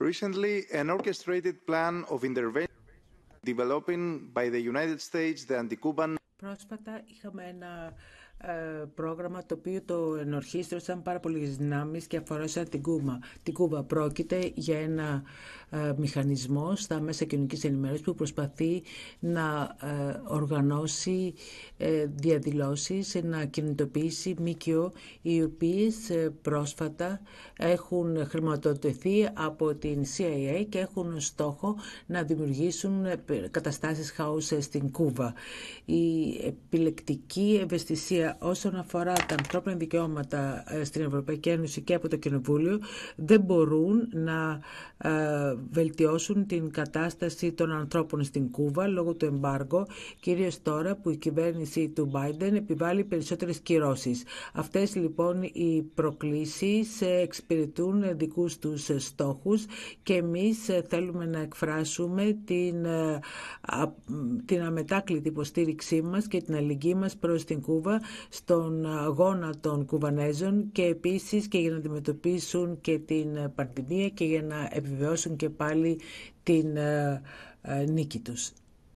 Recently, an orchestrated plan of intervention developing by the United States, the anti-Cuban Πρόσφατα είχαμε ένα ε, πρόγραμμα το οποίο το ενορχίστρωσαν πάρα πολλές δυνάμεις και αφορούσε την Κούμα. Την Κούβα πρόκειται για ένα ε, μηχανισμό στα μέσα κοινωνικής ενημέρωσης που προσπαθεί να ε, οργανώσει ε, διαδηλώσεις, να κινητοποιήσει ΜΚΟ, οι οποίες πρόσφατα έχουν χρηματοδοτηθεί από την CIA και έχουν στόχο να δημιουργήσουν καταστάσεις χαούς στην Κούβα επιλεκτική ευαισθησία όσον αφορά τα ανθρώπινα δικαιώματα ε, στην Ευρωπαϊκή Ένωση και από το Κοινοβούλιο δεν μπορούν να ε, βελτιώσουν την κατάσταση των ανθρώπων στην Κούβα λόγω του εμπάργου, κυρίως τώρα που η κυβέρνηση του Μπάιντεν επιβάλλει περισσότερες κυρώσεις. Αυτές λοιπόν οι προκλήσεις ε, εξυπηρετούν δικούς τους στόχους και εμείς θέλουμε να εκφράσουμε την, την αμετάκλητη υποστήριξή μας και την αλληλεγγύη μας προς την Κούβα στον αγώνα των Κουβανέζων και επίσης και για να αντιμετωπίσουν και την ε, πανδημία και για να επιβεβαιώσουν και πάλι την ε, ε, νίκη τους.